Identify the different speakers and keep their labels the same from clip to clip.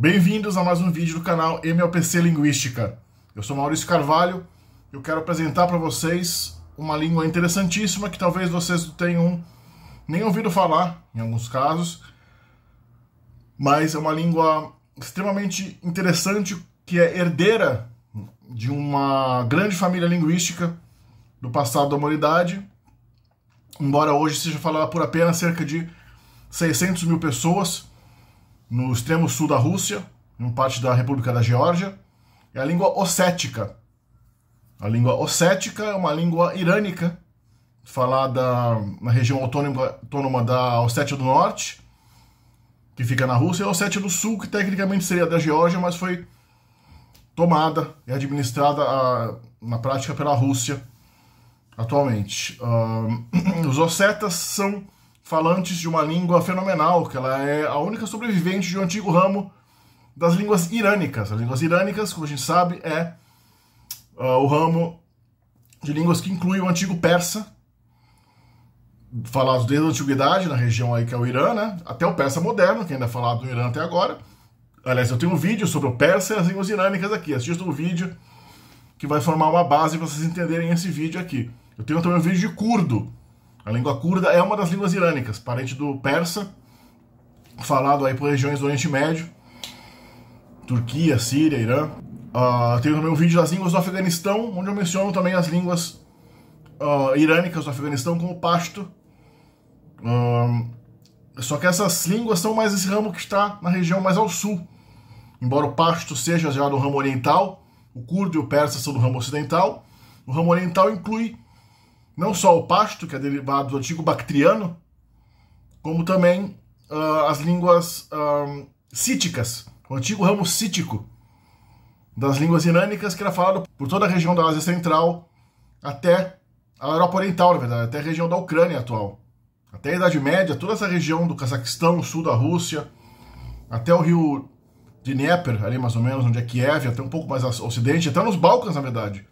Speaker 1: Bem-vindos a mais um vídeo do canal MLPC Linguística. Eu sou Maurício Carvalho e eu quero apresentar para vocês uma língua interessantíssima que talvez vocês tenham nem ouvido falar, em alguns casos, mas é uma língua extremamente interessante que é herdeira de uma grande família linguística do passado da humanidade, embora hoje seja falada por apenas cerca de 600 mil pessoas no extremo sul da Rússia, em parte da República da Geórgia, é a língua ossética. A língua ossética é uma língua irânica, falada na região autônoma, autônoma da Ossétia do Norte, que fica na Rússia, e a Ossétia do Sul, que tecnicamente seria da Geórgia, mas foi tomada e administrada a, ah, na prática pela Rússia atualmente. Uh, os ossetas são falantes de uma língua fenomenal, que ela é a única sobrevivente de um antigo ramo das línguas irânicas. As línguas irânicas, como a gente sabe, é uh, o ramo de línguas que inclui o antigo persa, falado desde a antiguidade, na região aí que é o Irã, né? até o persa moderno, que ainda é falado no Irã até agora. Aliás, eu tenho um vídeo sobre o persa e as línguas irânicas aqui. Assistam o vídeo que vai formar uma base para vocês entenderem esse vídeo aqui. Eu tenho também um vídeo de curdo, a língua curda é uma das línguas irânicas, parente do persa, falado aí por regiões do Oriente Médio, Turquia, Síria, Irã. Uh, tenho também um vídeo das línguas do Afeganistão, onde eu menciono também as línguas uh, irânicas do Afeganistão, como o pashto. Uh, só que essas línguas são mais esse ramo que está na região mais ao sul. Embora o pashto seja já do ramo oriental, o curdo e o persa são do ramo ocidental, o ramo oriental inclui não só o pasto, que é derivado do antigo bactriano, como também uh, as línguas um, ah, cíticas, o antigo ramo cítico das línguas irânicas, que era falado por toda a região da Ásia Central até a Europa Oriental, na verdade, até a região da Ucrânia atual. Até a Idade Média, toda essa região do Cazaquistão, sul da Rússia, até o rio Dnieper, ali mais ou menos, onde é Kiev, até um pouco mais a ocidente, até nos Balcãs, na verdade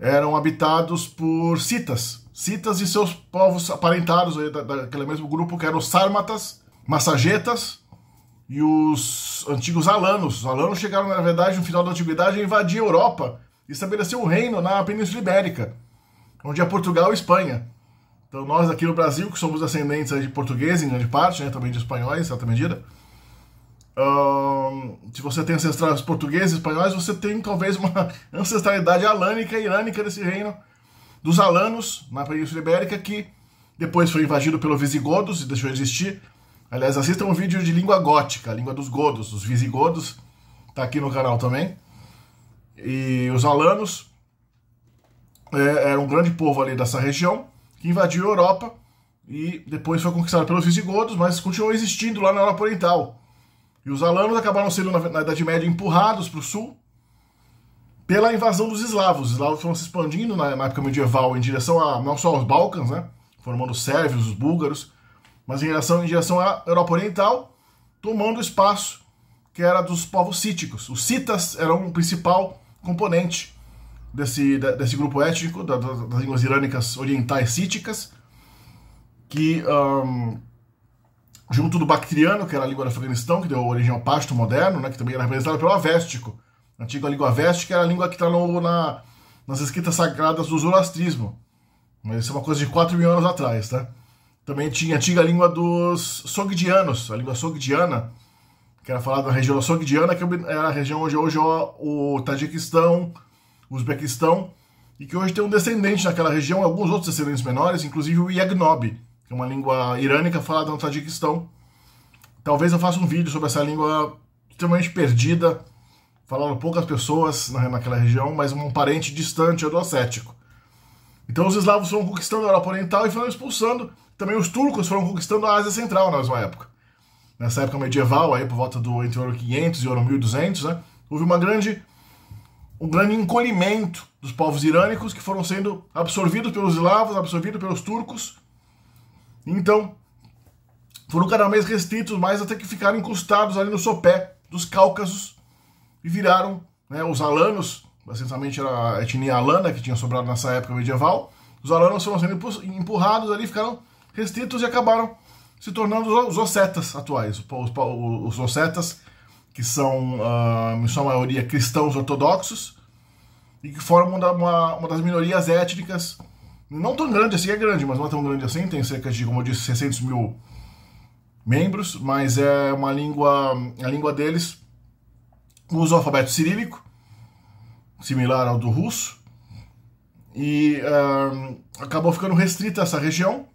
Speaker 1: eram habitados por citas. Citas e seus povos aparentados da, daquele mesmo grupo, que eram os sármatas, massagetas e os antigos alanos. Os alanos chegaram, na verdade, no final da Antiguidade a invadir a Europa e estabelecer um reino na Península Ibérica, onde é Portugal e Espanha. Então nós aqui no Brasil, que somos descendentes de portugueses em grande parte, né, também de espanhóis em certa medida, se você tem ancestrais portugueses, espanhóis, você tem talvez uma ancestralidade alânica, irânica desse reino dos alanos na Península Ibérica, que depois foi invadido pelos visigodos e deixou de existir. Aliás, assista um vídeo de língua gótica, a língua dos godos, os visigodos, tá aqui no canal também. E os alanos é, era um grande povo ali dessa região que invadiu a Europa e depois foi conquistado pelos visigodos, mas continuou existindo lá na Europa Oriental e os alanos acabaram sendo, na Idade Média, empurrados para o sul pela invasão dos eslavos. Os eslavos foram se expandindo na época medieval em direção a não só aos Balcãs, né? formando os sérvios, os búlgaros, mas em direção, em direção à Europa Oriental, tomando espaço que era dos povos cíticos. Os citas eram o principal componente desse, desse grupo étnico, das línguas irânicas orientais cíticas, que um, junto do Bactriano, que era a língua do Afeganistão, que deu origem ao pasto moderno, né, que também era representada pelo Avéstico, antiga língua Avéstica, era a língua que está na, nas escritas sagradas do Zoroastrismo. Mas isso é uma coisa de 4 mil anos atrás, tá? Também tinha a antiga língua dos Sogdianos, a língua Sogdiana, que era falada na região Sogdiana, que era a região onde hoje é o, o Tajiquistão, o Uzbequistão, e que hoje tem um descendente naquela região, alguns outros descendentes menores, inclusive o Yagnob, que é uma língua irânica falada no Tadiquistão. Talvez eu faça um vídeo sobre essa língua extremamente perdida, falando poucas pessoas naquela região, mas um parente distante do eurocético. Então os eslavos foram conquistando a Europa Oriental e foram expulsando. Também os turcos foram conquistando a Ásia Central na mesma época. Nessa época medieval, aí por volta do entre o ano 500 e o ano 1200, né, houve uma grande, um grande encolhimento dos povos irânicos que foram sendo absorvidos pelos eslavos, absorvidos pelos turcos então, foram cada vez restritos mais até que ficaram encostados ali no sopé dos Cáucasos e viraram né, os alanos, essencialmente era a etnia alana que tinha sobrado nessa época medieval, os alanos foram sendo empurrados ali, ficaram restritos e acabaram se tornando os ossetas atuais, os, ossetas que são, uh, em sua maioria, cristãos ortodoxos e que formam uma, uma das minorias étnicas não tão grande assim, é grande, mas não é tão grande assim. Tem cerca de, como eu disse, 600 mil membros, mas é uma língua. A língua deles usa o alfabeto cirílico, similar ao do russo, e uh, acabou ficando restrita essa região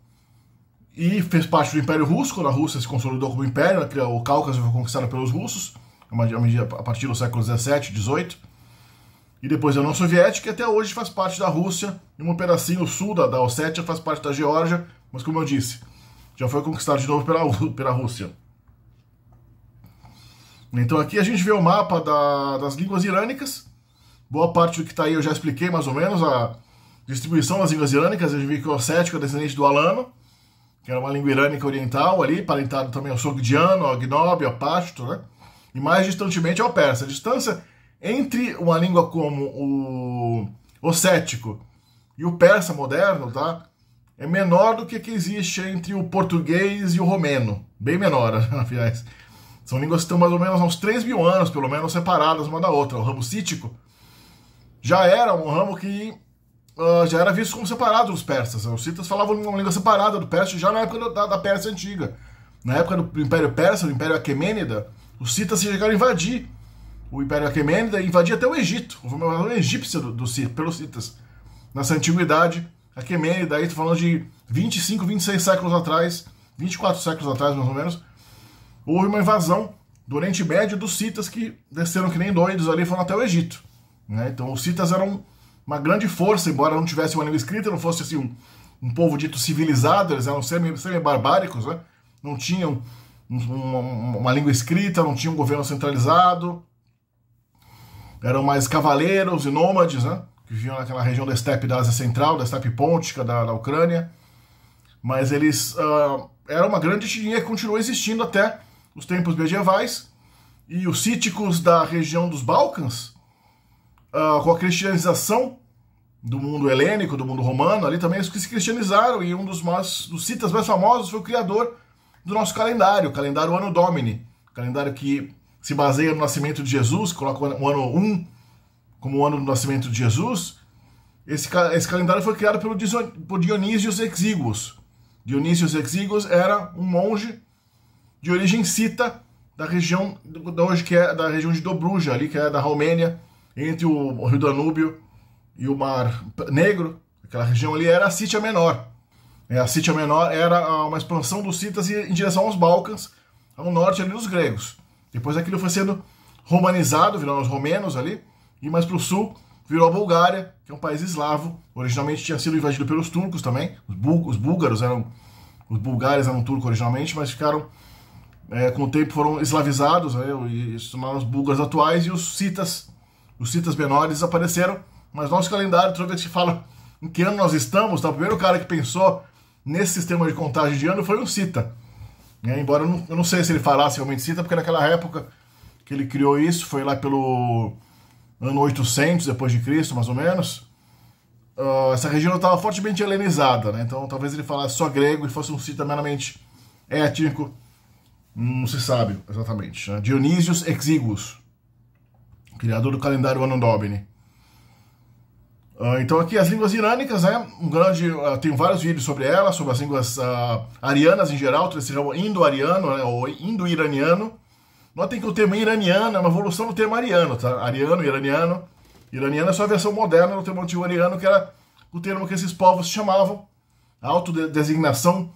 Speaker 1: e fez parte do Império Russo, quando a Rússia se consolidou como império, o Cáucaso foi conquistado pelos russos a partir do século XVII, XVIII e depois a é União Soviética, que até hoje faz parte da Rússia, e um pedacinho sul da, da Ossétia faz parte da Geórgia, mas como eu disse, já foi conquistado de novo pela, pela Rússia. Então aqui a gente vê o mapa da, das línguas irânicas, boa parte do que está aí eu já expliquei mais ou menos, a distribuição das línguas irânicas, a gente vê que o Ossético é descendente do Alano, que era uma língua irânica oriental ali, parentado também ao Sogdiano, ao Gnob, ao Pashto, né? E mais distantemente ao Persa. A distância entre uma língua como o ossético e o persa moderno, tá? É menor do que que existe entre o português e o romeno. Bem menor, aliás. São línguas que estão mais ou menos há uns 3 mil anos, pelo menos, separadas uma da outra. O ramo cítico já era um ramo que uh, já era visto como separado dos persas. Os citas falavam uma língua separada do persa já na época da, da Pérsia Antiga. Na época do Império Persa, do Império Aquemênida, os citas chegaram a invadir o Império Aquemênida invadia até o Egito. Houve uma invasão egípcia do, cir pelos citas. Nessa antiguidade, Aquemênida, aí estou falando de 25, 26 séculos atrás, 24 séculos atrás, mais ou menos, houve uma invasão do Oriente Médio dos citas que desceram que nem doidos ali e foram até o Egito. Né? Então os citas eram uma grande força, embora não tivesse uma língua escrita, não fosse assim um, um povo dito civilizado, eles eram semi-barbáricos, semi né? não tinham um, uma, uma língua escrita, não tinham um governo centralizado, eram mais cavaleiros e nômades, né? Que viviam naquela região da estepe da Ásia Central, da estepe pôntica da, da Ucrânia. Mas eles... Uh, era uma grande etnia que continuou existindo até os tempos medievais. E os cíticos da região dos Balcãs, uh, com a cristianização do mundo helênico, do mundo romano, ali também eles se cristianizaram, e um dos, mais, dos citas mais famosos foi o criador do nosso calendário, o calendário Ano Domini, calendário que se baseia no nascimento de Jesus, coloca o ano 1 um como o ano do nascimento de Jesus. Esse, esse calendário foi criado pelo por Exíguos. Dionísios Exíguos era um monge de origem cita da região da hoje que é da região de Dobruja ali que é da Romênia entre o Rio Danúbio e o Mar Negro aquela região ali era a Sítia Menor é, a Sítia Menor era uma expansão dos citas em direção aos Balcãs ao norte ali dos gregos depois aquilo foi sendo romanizado, virou os romenos ali, e mais para o sul virou a Bulgária, que é um país eslavo. Originalmente tinha sido invadido pelos turcos também. Os, bú os búlgaros eram. Os bulgares eram turcos originalmente, mas ficaram. É, com o tempo foram eslavizados, né, e se tornaram os búlgaros atuais, e os citas, os citas menores desapareceram. Mas nosso calendário, toda vez que fala em que ano nós estamos, tá? o primeiro cara que pensou nesse sistema de contagem de ano foi um cita. Né? Embora eu não, eu não sei se ele falasse realmente cita, porque naquela época que ele criou isso foi lá pelo ano 800 depois de Cristo, mais ou menos. Uh, essa região estava fortemente helenizada, né? então talvez ele falasse só grego e fosse um cita meramente étnico, não se sabe exatamente. Né? Dionísios Exíguos, criador do calendário Anno Domini. Uh, então aqui as línguas irânicas, né? Um grande, uh, ah, tem vários vídeos sobre elas, sobre as línguas uh, arianas em geral, todo esse ramo indo-ariano, né? Ou indo-iraniano. Notem que o termo iraniano é uma evolução do termo ariano, tá? Ariano, iraniano. Iraniano é só a versão moderna do termo antigo ariano, que era o termo que esses povos chamavam. A autodesignação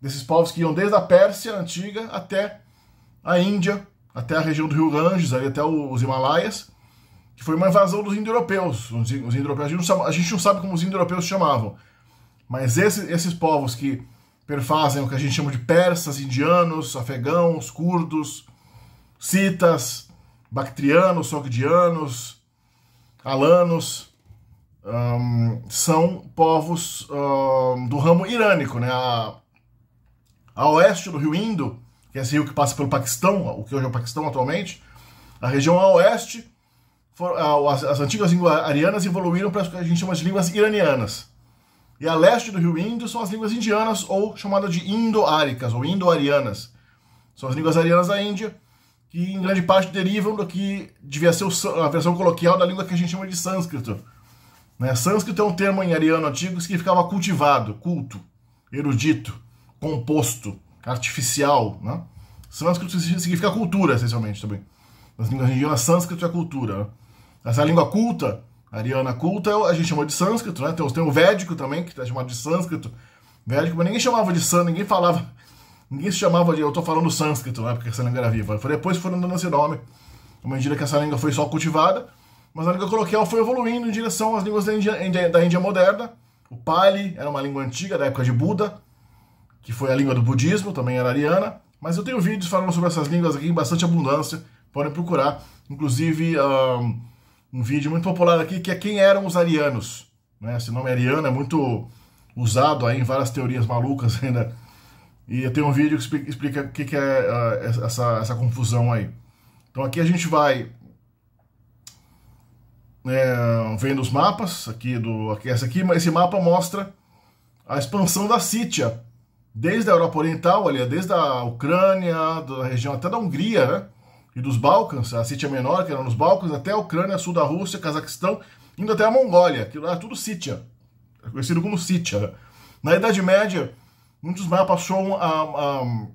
Speaker 1: desses povos que iam desde a Pérsia antiga até a Índia, até a região do Rio Ganges, ali até os Himalaias que foi uma invasão dos indo-europeus. Os indo-europeus, a, a, gente não sabe como os indo-europeus chamavam, mas esses povos que perfazem o que a gente chama de persas, indianos, afegãos, curdos, citas, bactrianos, sogdianos, alanos, um, são povos um, do ramo irânico, né? A, a oeste do rio Indo, que é esse rio que passa pelo Paquistão, o que hoje é o Paquistão atualmente, a região a oeste ah, as, as, antigas línguas arianas evoluíram para o que a gente chama de línguas iranianas. E a leste do rio Indo são as línguas indianas, ou chamadas de indo-áricas, ou indo-arianas. São as línguas arianas da Índia, que em grande parte derivam do que devia ser a versão coloquial da língua que a gente chama de sânscrito. Né? Sânscrito é um termo em ariano antigo que significava cultivado, culto, erudito, composto, artificial. Né? Sânscrito significa cultura, essencialmente, também. Nas línguas indianas, sânscrito é cultura. Né? Essa língua culta, ariana culta, é a gente chama de sânscrito, né? Tem, tem o védico também, que é chamado de sânscrito. Védico, mas ninguém chamava de sânscrito, ninguém falava. Ninguém se chamava de. Eu estou falando sânscrito, né? Porque essa língua era viva. Foi depois foram dando esse nome. À medida que essa língua foi só cultivada. Mas a língua coloquial foi evoluindo em direção às línguas da Índia, da Índia moderna. O Pali era uma língua antiga, da época de Buda, que foi a língua do budismo, também era ariana. Mas eu tenho vídeos falando sobre essas línguas aqui em bastante abundância, podem procurar. Inclusive, um, um vídeo muito popular aqui que é quem eram os arianos. Né? Esse nome ariano é muito usado aí em várias teorias malucas ainda. E tem um vídeo que explica o que, que, é uh, essa, essa confusão aí. Então aqui a gente vai é, vendo os mapas aqui do aqui, essa aqui, mas esse mapa mostra a expansão da Sítia desde a Europa Oriental, ali, desde a Ucrânia, da região até da Hungria, né? e dos Balcãs, a Sítia é Menor, que era nos Balcãs, até a Ucrânia, sul da Rússia, Cazaquistão, indo até a Mongólia, que lá é tudo Sítia, é conhecido como Sítia. Na Idade Média, muitos mapas ah, ah,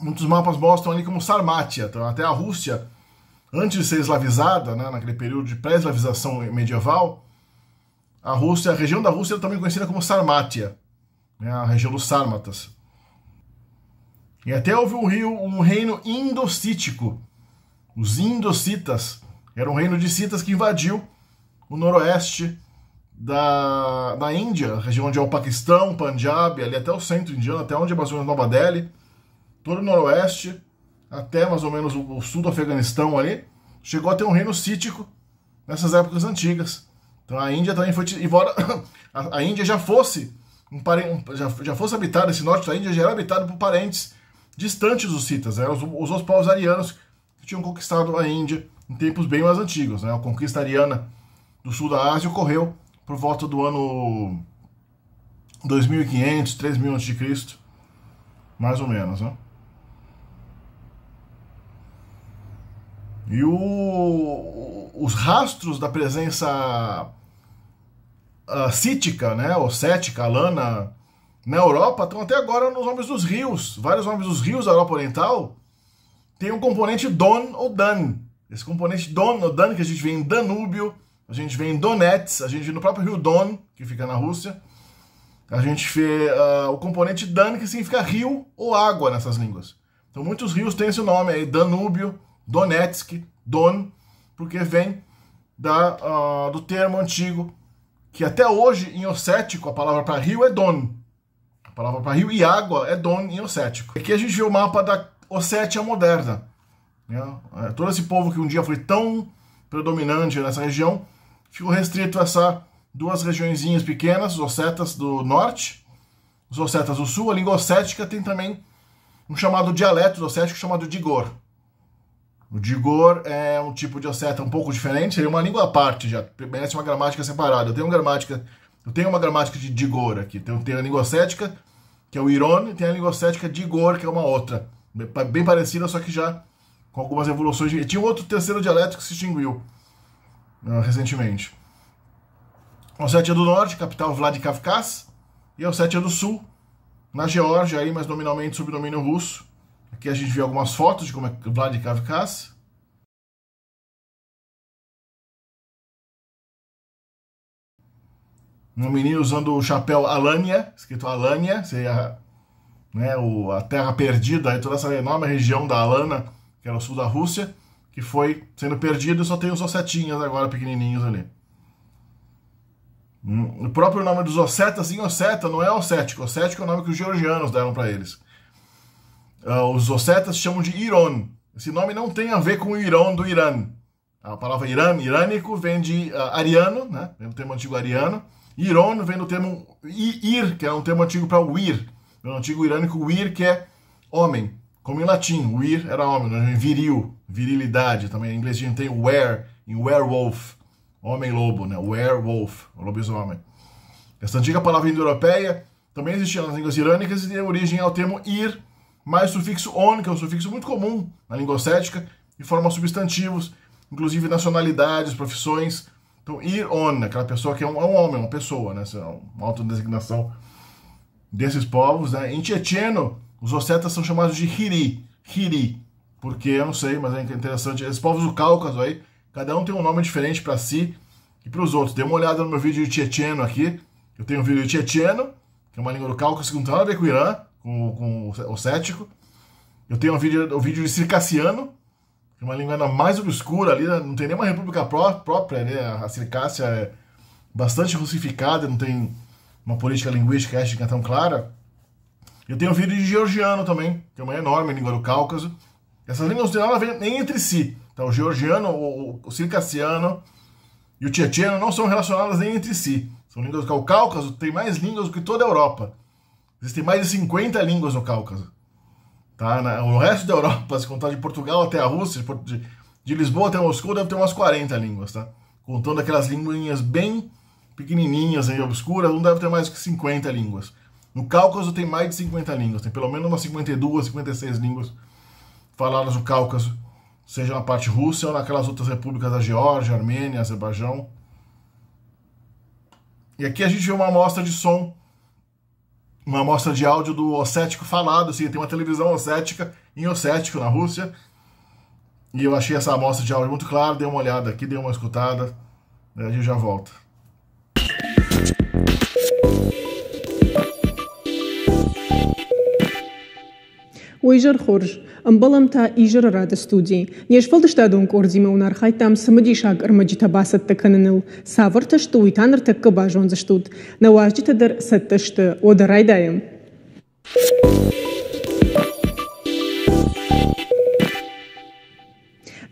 Speaker 1: muitos mapas mostram ali como Sarmatia, então até a Rússia, antes de ser eslavizada, né, naquele período de pré-eslavização medieval, a Rússia, a região da Rússia era também conhecida como Sarmatia, né, a região dos Sármatas. E até houve um, rio, um reino indocítico. Os indocitas. Era um reino de citas que invadiu o noroeste da, da Índia, região onde é o Paquistão, Punjab, ali até o centro indiano, até onde é mais ou menos Nova Delhi, todo o noroeste, até mais ou menos o, o sul do Afeganistão ali, chegou a ter um reino cítico nessas épocas antigas. Então a Índia também foi. Embora a, a Índia já fosse um, já, já fosse habitada, esse norte da Índia já era habitado por parentes distantes dos Citas, né? os, os outros povos arianos que tinham conquistado a Índia em tempos bem mais antigos. Né? A conquista ariana do sul da Ásia ocorreu por volta do ano 2500, 3000 a.C., mais ou menos. Né? E o, os rastros da presença a ah, cítica, né, ou cética, alana, na Europa estão até agora nos nomes dos rios. Vários nomes dos rios da Europa Oriental tem um componente Don ou Dan. Esse componente Don ou Dan que a gente vê em Danúbio, a gente vê em Donetsk, a gente vê no próprio rio Don, que fica na Rússia. A gente vê uh, o componente Dan, que significa rio ou água nessas línguas. Então muitos rios têm esse nome aí, Danúbio, Donetsk, Don, porque vem da, uh, do termo antigo, que até hoje, em ossético, a palavra para rio é Don palavra para rio, e água é Don em Ossético. Aqui a gente vê o mapa da Ossétia moderna. Né? É, todo esse povo que um dia foi tão predominante nessa região ficou restrito a essas duas regiõezinhas pequenas, os Ossetas do norte, os Ossetas do sul. A língua ossética tem também um chamado dialeto ossético chamado Digor. O Digor é um tipo de osseta um pouco diferente, seria é uma língua à parte já, merece uma gramática separada. Eu tenho uma gramática eu tenho uma gramática de Digor aqui. Tem, tem a lingocética, que é o Irone, e tem a de Igor, que é uma outra. Bem parecida, só que já com algumas evoluções. De... Tinha um outro terceiro dialeto que se extinguiu uh, recentemente. A Ossétia do Norte, capital Vladikavkaz, e a é Ossétia do Sul, na Geórgia, aí, mas nominalmente sob domínio russo. Aqui a gente vê algumas fotos de como é Vladikavkaz. Um menino usando o chapéu Alânia, escrito Alânia, seria né, o, a terra perdida, toda essa enorme região da Alana, que era o sul da Rússia, que foi sendo perdida e só tem os ossetinhas agora pequenininhos ali. Hum, o próprio nome dos ossetas, em assim, osseta, não é ossético. Ossético é o nome que os georgianos deram para eles. Uh, os ossetas chamam de Iron. Esse nome não tem a ver com o Irão do Irã. A palavra Irã, irânico, vem de uh, ariano, né? Vem do termo antigo ariano Iron vem do termo ir, que é um termo antigo para wir. No é um antigo irânico wir, que é homem. Como em latim, wir era homem, né? viril, virilidade. Também em inglês a gente tem were, em werewolf, homem-lobo, né? Werewolf, lobisomem. Essa antiga palavra indo-europeia também existia nas línguas irânicas e tem origem ao termo ir, mais sufixo on, que é um sufixo muito comum na língua cética, e forma substantivos, inclusive nacionalidades, profissões, então, ir on, aquela pessoa que é um, é um homem, uma pessoa, né? É uma autodesignação desses povos, né? Em tcheteno, os ossetas são chamados de hiri, hiri, porque eu não sei, mas é interessante. Esses povos do Cáucaso aí, cada um tem um nome diferente para si e para os outros. Dê uma olhada no meu vídeo de tcheteno aqui. Eu tenho um vídeo de tcheteno, que é uma língua do Cáucaso que não tem nada a ver com o Irã, com, com o cético. Eu tenho um vídeo, um vídeo de circassiano, uma linguagem mais obscura ali, né? não tem nenhuma república pró própria, né? A Circássia é bastante russificada, não tem uma política linguística étnica tão clara. Eu tenho um vídeo de georgiano também, que é uma enorme língua do Cáucaso. Essas línguas não têm nada a ver nem entre si. Então, o georgiano, o, o circassiano e o tcheteno não são relacionadas nem entre si. São línguas do Cáucaso, tem mais línguas do que toda a Europa. Existem mais de 50 línguas no Cáucaso. Tá? O resto da Europa, se contar de Portugal até a Rússia, de, de Lisboa até Moscou, deve ter umas 40 línguas, tá? Contando aquelas linguinhas bem pequenininhas e obscuras, não deve ter mais que 50 línguas. No Cáucaso tem mais de 50 línguas, tem pelo menos umas 52, 56 línguas faladas no Cáucaso, seja na parte russa ou naquelas outras repúblicas da Geórgia, Armênia, Azerbaijão. E aqui a gente vê uma amostra de som uma amostra de áudio do ossético falado, assim, tem uma televisão ossética em ossético na Rússia. E eu achei essa amostra de áudio muito clara, dei uma olhada aqui, dei uma escutada, né, a gente já volta.
Speaker 2: ویژر خورژ امبلم تا ایژر را دستودی نیشفل دشتادون کورزیمه اونار خایتام سمدی شاگ ارمجی تباست تکننل ساور تشتو ویتانر تکه باجون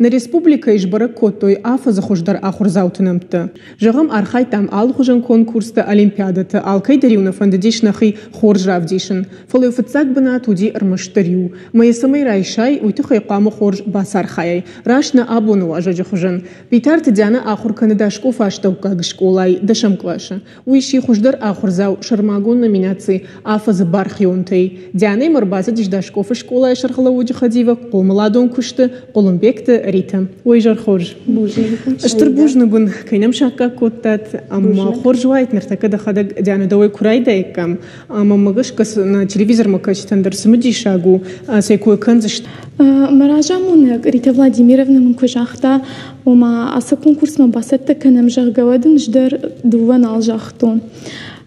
Speaker 2: На Нареспублика ишбара той афа захуждар ахур Архай Жығым архайтам алхужын конкурсты олимпиадаты алкай дариуна фандадешнахи хор жравдешін. Фалы фыцак бына туди ырмыштырю. Майысымай райшай уйты хайқамы хорж басархай. Рашна абуну ажажы хужын. Битар тидяна ахур канадашку фаштаука гышколай дашамкваша. Уйши хуждар ахур зау шармагон номинации афа онтай Дянай марбаза диждашков школа шархала уджихадива, қолмаладон күшті, қолымбекті, ویژه خورش اشتبیش نبودن که نمیشکه کوتت اما خورش وایت نرته که دخدا یعنی دوی کرایدای کم اما مگش کس نه تلویزیون ما کاش تندارس مدیش اگو از یکوی کنده شد مرا جامونه گریت اولادیمیر اونم کوچه اما از کنکورس ما باسته که نمیشه گوید نشد در نال چختون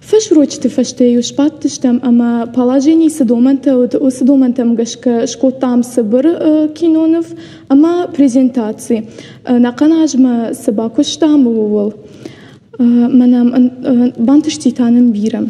Speaker 2: Фашрочты фаштею шпаттыштам, ама положений сыдоманта вот у сыдомантам гашка шко там сыбыр кинонов, ама презентации. На канажма сыбаку штам уол. Манам бантыштитаным бирам.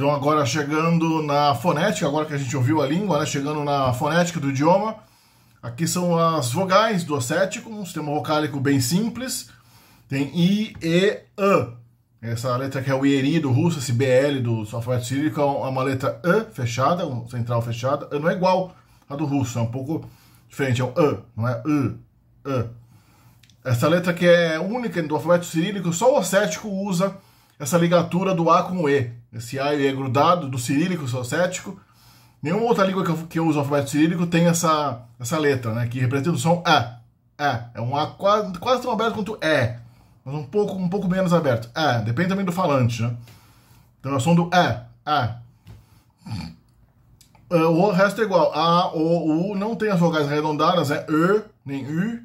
Speaker 1: Então agora chegando na fonética, agora que a gente ouviu a língua, né, chegando na fonética do idioma, aqui são as vogais do ocético, um sistema vocálico bem simples. Tem I, E, A. Essa letra que é o IERI do russo, esse BL do alfabeto cirílico, é uma letra A fechada, um central fechada. A não é igual a do russo, é um pouco diferente, é um A, não é a, A. Essa letra que é única do alfabeto cirílico, só o ocético usa essa ligatura do A com o E, esse A é grudado do cirílico, ao cético. Nenhuma outra língua que eu, que eu uso o alfabeto cirílico tem essa, essa letra, né? Que representa o som A. É um A quase, quase tão aberto quanto E, mas um pouco, um pouco menos aberto. É, Depende também do falante, né? Então é o som do é é. O resto é igual. A, O, U não tem as vogais arredondadas, é E, nem U,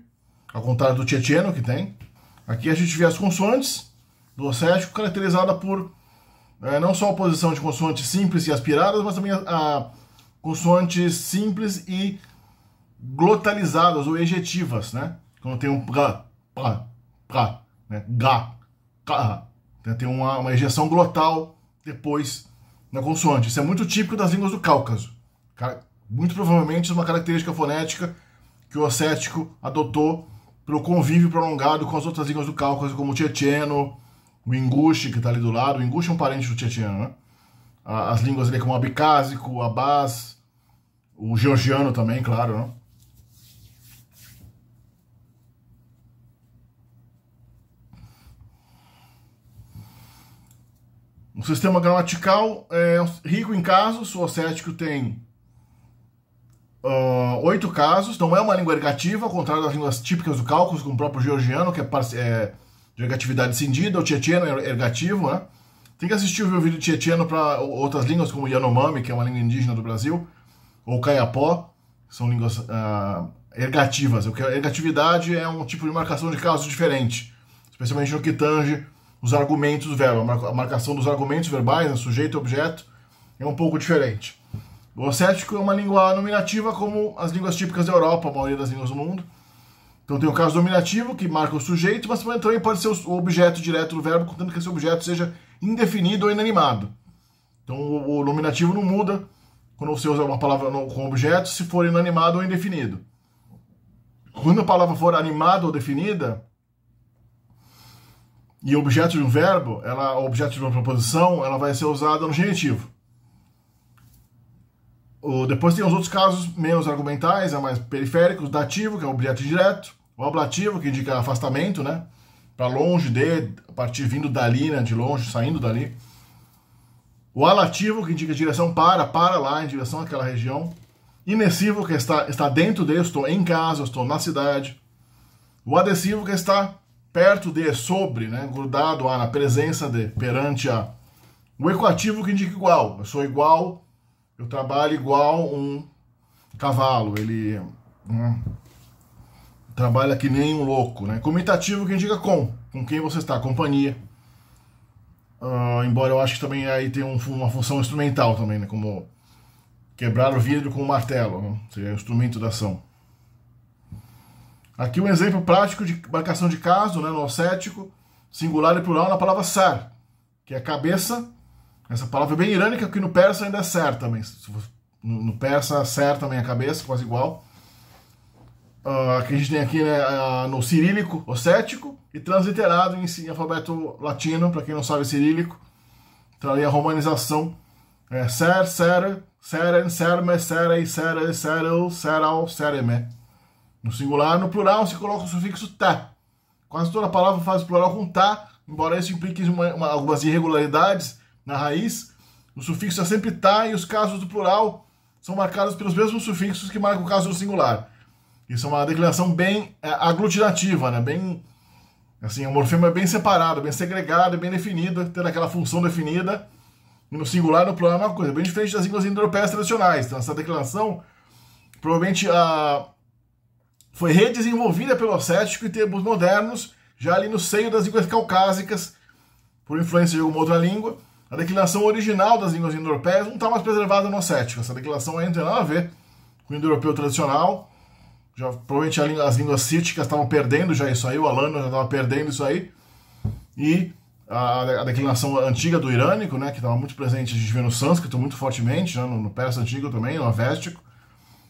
Speaker 1: ao contrário do tcheteno que tem. Aqui a gente vê as consoantes do ocético caracterizada por é, não só a posição de consoantes simples e aspiradas, mas também a, a consoantes simples e glotalizadas ou ejetivas, né? Quando tem um pra, pra, pra, né? Ga, ca, né? tem uma, uma ejeção glotal depois na consoante. Isso é muito típico das línguas do Cáucaso. Muito provavelmente é uma característica fonética que o ascético adotou pelo convívio prolongado com as outras línguas do Cáucaso, como o tcheteno, o Ingushi, que está ali do lado. O Ingushi é um parente do Tietchan, né? As línguas ali como o Abicásico, o Abás, o georgiano também, claro, né? Um sistema gramatical é, rico em casos, o ossético tem ah, oito casos, não é uma língua ergativa, ao contrário das línguas típicas do cálculo como o próprio georgiano, que é, é de negatividade cindida, o é ergativo, né? Tem que assistir o meu vídeo tietcheno para outras línguas, como Yanomami, que é uma língua indígena do Brasil, ou Caiapó, que são línguas ah, ergativas. Ergatividade é um tipo de marcação de caso diferente, especialmente no que tange os argumentos do verbo. A marcação dos argumentos verbais, né, sujeito e objeto, é um pouco diferente. O acético é uma língua nominativa, como as línguas típicas da Europa, a maioria das línguas do mundo. Então tem o caso dominativo, que marca o sujeito, mas também pode ser o objeto direto do verbo, contando que esse objeto seja indefinido ou inanimado. Então o nominativo não muda quando você usa uma palavra com objeto, se for inanimado ou indefinido. Quando a palavra for animada ou definida, e objeto de um verbo, ela, objeto de uma proposição, ela vai ser usada no genitivo. O, depois tem os outros casos menos argumentais, é mais periféricos, dativo, que é o objeto direto, o ablativo, que indica afastamento, né? Para longe de, a partir vindo dali, né? De longe, saindo dali. O alativo, que indica direção para, para lá, em direção àquela região. inessivo que está, está dentro de, estou em casa, estou na cidade. O adesivo, que está perto de, sobre, né? Grudado a, na presença de, perante a. O equativo, que indica igual, eu sou igual eu trabalho igual um cavalo, ele né, trabalha que nem um louco, né? Comitativo que indica com, com quem você está, companhia. Uh, embora eu acho que também aí tem um, uma função instrumental também, né? Como quebrar o vidro com o martelo, né? seria o instrumento da ação. Aqui um exemplo prático de marcação de caso, né? No cético, singular e plural na palavra sar, que é cabeça, essa palavra é bem irônica, que no persa ainda é ser também. No persa, ser também a cabeça, quase igual. Uh, que a gente tem aqui né, uh, no cirílico, o cético e transliterado em, em alfabeto latino, para quem não sabe cirílico. Então ali a romanização é ser, ser, seren, serme, serei, sere, sereu, seral, sereme. No singular, no plural, se coloca o sufixo ta. Quase toda palavra faz plural com ta, embora isso implique uma, uma, algumas irregularidades, na raiz, o sufixo é sempre tá e os casos do plural são marcados pelos mesmos sufixos que marcam o caso do singular. Isso é uma declinação bem é, aglutinativa, né? Bem assim, o é morfema é bem separado, bem segregado, bem definido, tendo aquela função definida. E no singular e no plural é uma coisa, bem diferente das línguas indo-europeias tradicionais. Então essa declinação provavelmente a, foi redesenvolvida pelo ascético em termos modernos, já ali no seio das línguas caucásicas, por influência de alguma outra língua. A declinação original das línguas indo-europeias não está mais preservada no cético. Essa declinação ainda não tem nada a ver com o indo-europeu tradicional. Já, provavelmente língua, as línguas cíticas estavam perdendo já isso aí, o alano já estava perdendo isso aí. E a, a, declinação antiga do irânico, né, que estava muito presente, a gente vê no sânscrito muito fortemente, né, no, no persa antigo também, no avéstico,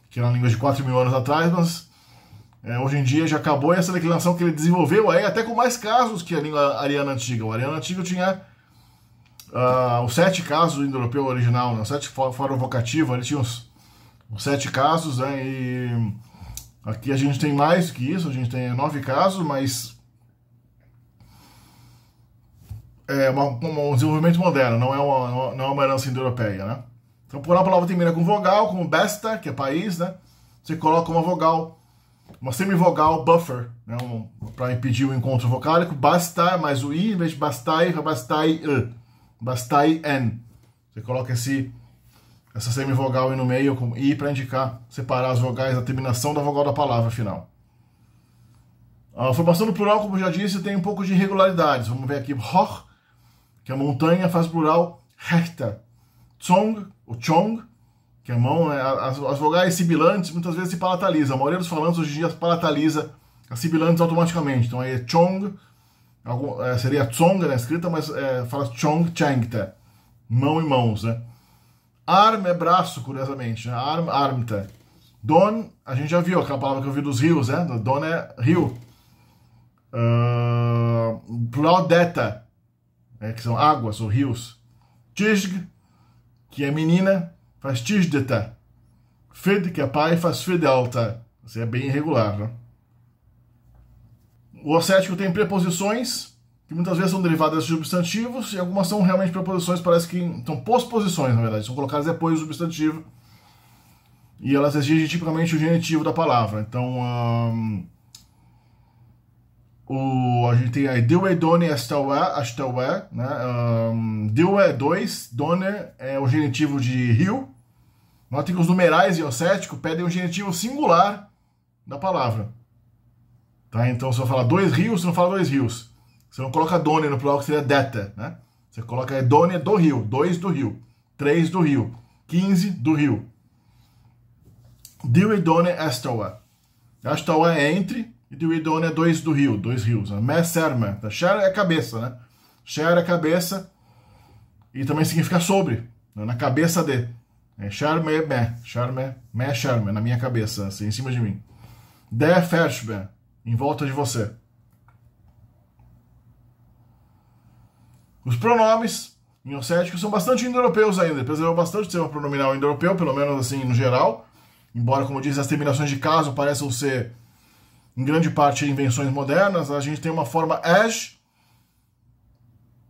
Speaker 1: que era uma língua de 4 mil anos atrás, mas é, hoje em dia já acabou essa declinação que ele desenvolveu aí, até com mais casos que a língua ariana antiga. O ariano antigo tinha Uh, os sete casos do indo-europeu original, né, os sete fórum vocativo, ele tinha os, os sete casos, né, e aqui a gente tem mais que isso, a gente tem nove casos, mas é uma, um desenvolvimento moderno, não é uma, não é uma herança indo-europeia, né? Então, por a palavra termina com vogal, como besta, que é país, né? Você coloca uma vogal, uma semivogal buffer, né? Um, para impedir o encontro vocálico, basta mais o i, em vez de bastai, bastai, uh. Bastai tá en. Você coloca esse, essa semivogal aí no meio com i para indicar, separar as vogais da terminação da vogal da palavra final. A formação do plural, como eu já disse, tem um pouco de irregularidades. Vamos ver aqui. Hoch, que é montanha, faz plural recta. Tsong, o chong, que é mão, né? as, as, vogais sibilantes muitas vezes se palataliza. A maioria dos falantes hoje em dia palataliza as sibilantes automaticamente. Então aí é chong, Algum, é, seria Tsong na escrita, mas é, fala Chong Changta, mão e mãos, né? Arm é braço, curiosamente, né? Arm, armta. Don, a gente já viu aquela palavra que eu vi dos rios, né? Don é rio. Uh, plural deta, né? que são águas ou rios. Tisg, que é menina, faz tisdeta. Fid, que é pai, faz fidelta. Isso é bem irregular, né? O ocético tem preposições, que muitas vezes são derivadas de substantivos, e algumas são realmente preposições, parece que são então, posposições, na verdade, são colocadas depois do substantivo, e elas exigem tipicamente o genitivo da palavra. Então, um, o, a gente tem aí e é Done, Estawe, Astawe, né? Um, Dewe é dois, Done é o genitivo de rio. Notem que os numerais e o cético pedem o genitivo singular da palavra. Tá? Então, se eu falar dois rios, você não fala dois rios. Você não coloca doni, no plural, que seria deta. Né? Você coloca doni é do rio, dois do rio, três do rio, quinze do rio. Diridone estoa. Estoa é entre, e diridone é dois do rio, dois rios. Me né? Messerma. Tá? é cabeça, né? Sher é cabeça e também significa sobre, né? na cabeça de. É charme, me, charme, me, charme, na minha cabeça, assim, em cima de mim. De Ferschbe, em volta de você. Os pronomes em miocéticos são bastante indo-europeus ainda. Preservou bastante ser um pronominal indo-europeu, pelo menos assim no geral. Embora, como diz, as terminações de caso pareçam ser, em grande parte, invenções modernas, a gente tem uma forma as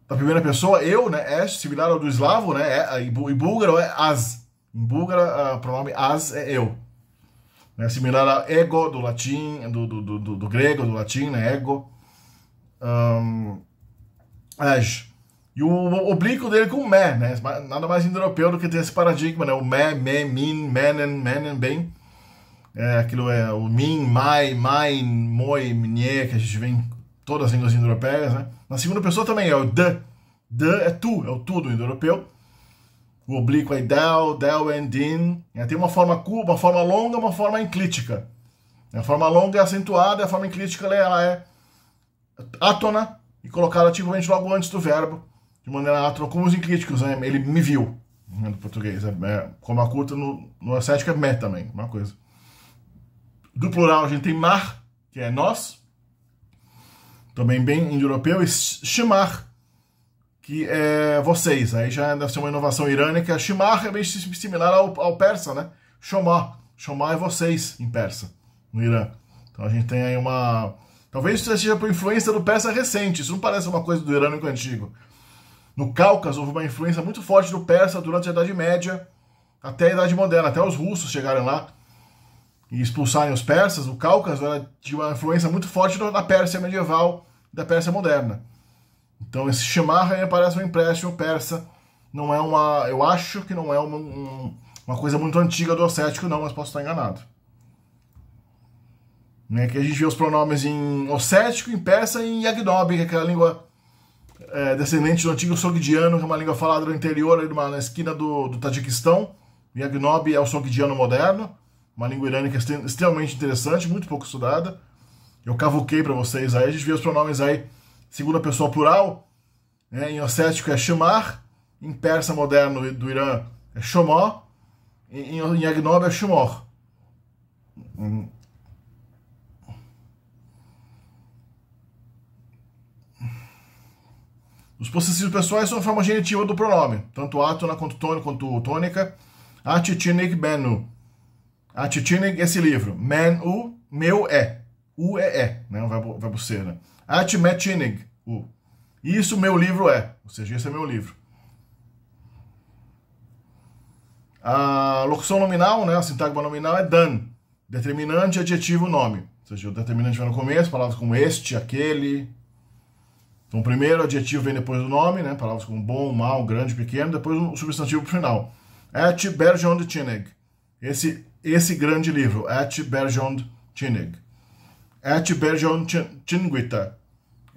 Speaker 1: da primeira pessoa, eu, né? As, similar ao do eslavo, né? É, e búlgaro é as. Em búlgaro, ah, o pronome as é eu né? similar a ego do latim, do, do, do, do grego, do latim, né? ego, um, E o oblíquo dele com me, né? nada mais indo-europeu do que ter esse paradigma, né? o me, me, min, menen, menen, bem, é, aquilo é o min, mai, mein, moi, mnie, que a gente vê em todas as línguas indo-europeias, né? na segunda pessoa também é o de, de é tu, é o tudo indo-europeu, o oblíquo é del, del and din. É, tem uma forma curva, uma forma longa, uma forma enclítica. A forma longa é acentuada, a forma enclítica é, ela é átona e colocada ativamente logo antes do verbo, de maneira átona, como os enclíticos, né? ele me viu, né, no português. É, é, como a curta no, no ascético é me também, uma coisa. Do plural a gente tem mar, que é nós, também bem indo europeu e chamar, que é vocês. Aí já deve ser uma inovação irânica. Shimar é bem similar ao, ao persa, né? Shomar. Shomar é vocês em persa, no Irã. Então a gente tem aí uma. Talvez isso seja por influência do persa recente, isso não parece uma coisa do irânico antigo. No Cáucaso houve uma influência muito forte do persa durante a Idade Média até a Idade Moderna, até os russos chegarem lá e expulsarem os persas. O Cáucaso era de uma influência muito forte da Pérsia medieval, da Pérsia moderna. Então esse Shimarra aí parece um empréstimo persa. Não é uma. Eu acho que não é uma, um, uma coisa muito antiga do Ossético, não, mas posso estar enganado. Né? Que a gente vê os pronomes em Ossético, em persa e em Yagdob, que é aquela língua é, descendente do antigo Sogdiano, que é uma língua falada no interior, numa, na esquina do, do Tajiquistão. Yagnob é o Sogdiano moderno, uma língua irânica extremamente interessante, muito pouco estudada. Eu cavuquei para vocês aí, a gente vê os pronomes aí segunda pessoa plural. Né, em ossético é chamar, em persa moderno do Irã é shomó, em, em agnóbio é shomor. Hum. Os possessivos pessoais são a forma genitiva do pronome, tanto átona quanto tônico quanto tônica. Atitinig menu Atitinik, esse livro. menu meu é. U é é, né? Vai, vai bucena. Né? At Matt Uh. Isso meu livro é. Ou seja, esse é meu livro. A locução nominal, né, a sintagma nominal é dan. Determinante, adjetivo, nome. Ou seja, o determinante vai no começo, palavras como este, aquele. Então, primeiro adjetivo vem depois do nome, né? Palavras como bom, mal, grande, pequeno, depois o substantivo final. At Bergeron de Tineg. Esse, esse grande livro, At Bergeron de Tineg é Tibério Tinguita.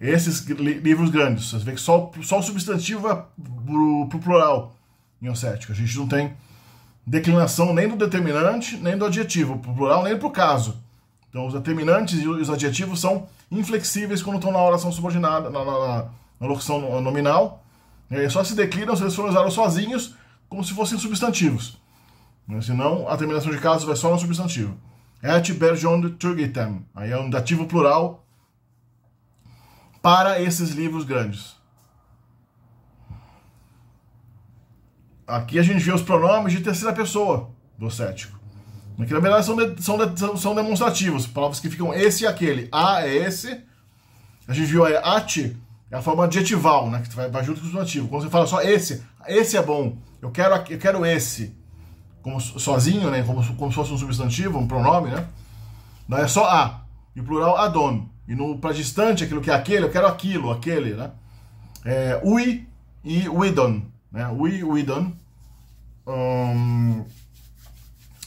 Speaker 1: Esses livros grandes. Você vê que só, só o substantivo é pro, pro plural em oncético. A gente não tem declinação nem do determinante, nem do adjetivo, pro plural, nem pro caso. Então os determinantes e os adjetivos são inflexíveis quando estão na oração subordinada, na, na, na locução nominal. Eles só se declinam se eles forem usados sozinhos, como se fossem substantivos. Né? Senão, a terminação de caso vai só no substantivo et Berjon Turgitem. Aí é um dativo plural para esses livros grandes. Aqui a gente vê os pronomes de terceira pessoa do cético. Aqui, na verdade, são, de, são, de, são demonstrativos, palavras que ficam esse e aquele. A é esse. A gente viu aí, at é a forma adjetival, né? Que vai, vai junto com o substantivo. Quando você fala só esse, esse é bom, eu quero, eu quero esse como sozinho, né? Como, como se fosse um substantivo, um pronome, né? Não é só a. E o plural adon. E no para distante, aquilo que é aquele, eu quero aquilo, aquele, né? É, ui e widon, né? Ui, widon. Um,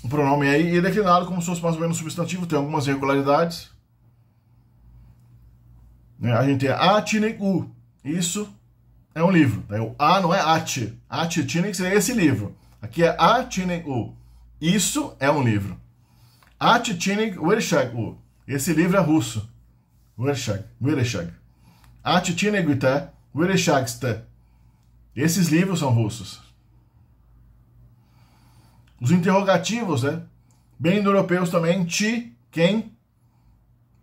Speaker 1: o pronome aí é declinado como se fosse mais ou menos um substantivo, tem algumas irregularidades. Né? A gente tem u. Isso é um livro. Né? O a não é at. que seria esse livro. Aqui é a Tinig U. Isso é um livro. A Tinig Wershag U. Esse livro é russo. Wershag, Wereshag. A Titinegita Wereshagsta. Esses livros são russos. Os interrogativos, né? Bem europeus também. Ti, quem?